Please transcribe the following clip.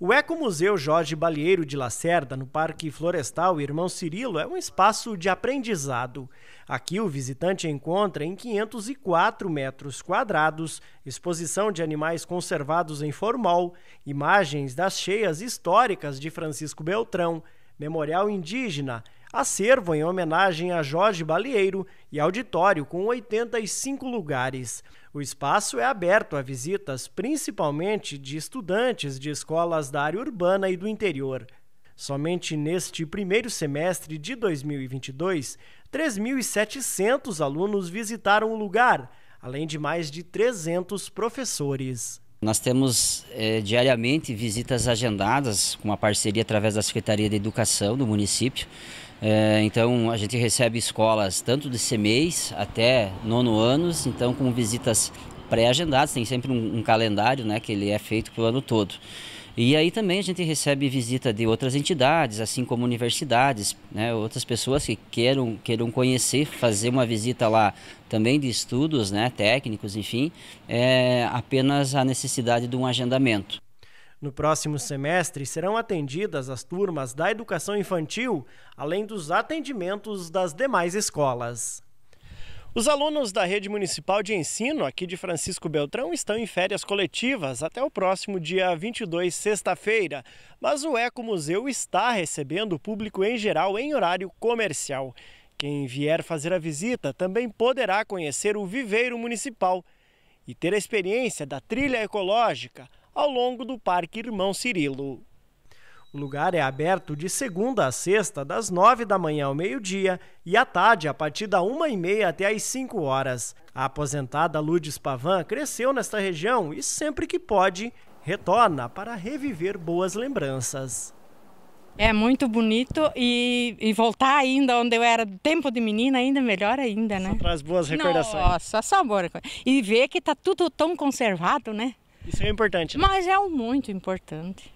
O Ecomuseu Jorge Balieiro de Lacerda, no Parque Florestal Irmão Cirilo, é um espaço de aprendizado. Aqui o visitante encontra em 504 metros quadrados exposição de animais conservados em formol, imagens das cheias históricas de Francisco Beltrão, memorial indígena, acervo em homenagem a Jorge Balieiro e auditório com 85 lugares. O espaço é aberto a visitas principalmente de estudantes de escolas da área urbana e do interior. Somente neste primeiro semestre de 2022, 3.700 alunos visitaram o lugar, além de mais de 300 professores. Nós temos eh, diariamente visitas agendadas com uma parceria através da Secretaria de Educação do município. Eh, então a gente recebe escolas tanto de CMEs até nono anos, então com visitas pré-agendadas, tem sempre um, um calendário né, que ele é feito para o ano todo. E aí também a gente recebe visita de outras entidades, assim como universidades, né, outras pessoas que queiram, queiram conhecer, fazer uma visita lá também de estudos né, técnicos, enfim, é apenas a necessidade de um agendamento. No próximo semestre serão atendidas as turmas da educação infantil, além dos atendimentos das demais escolas. Os alunos da rede municipal de ensino aqui de Francisco Beltrão estão em férias coletivas até o próximo dia 22, sexta-feira, mas o Eco Museu está recebendo o público em geral em horário comercial. Quem vier fazer a visita também poderá conhecer o viveiro municipal e ter a experiência da trilha ecológica ao longo do Parque Irmão Cirilo. O lugar é aberto de segunda a sexta, das nove da manhã ao meio-dia e à tarde, a partir da uma e meia até às cinco horas. A aposentada Ludes Pavan cresceu nesta região e sempre que pode, retorna para reviver boas lembranças. É muito bonito e, e, voltar ainda onde eu era do tempo de menina, ainda melhor ainda, né? Só traz boas recordações. Nossa, sabor. E ver que tá tudo tão conservado, né? Isso é importante. Né? Mas é um muito importante.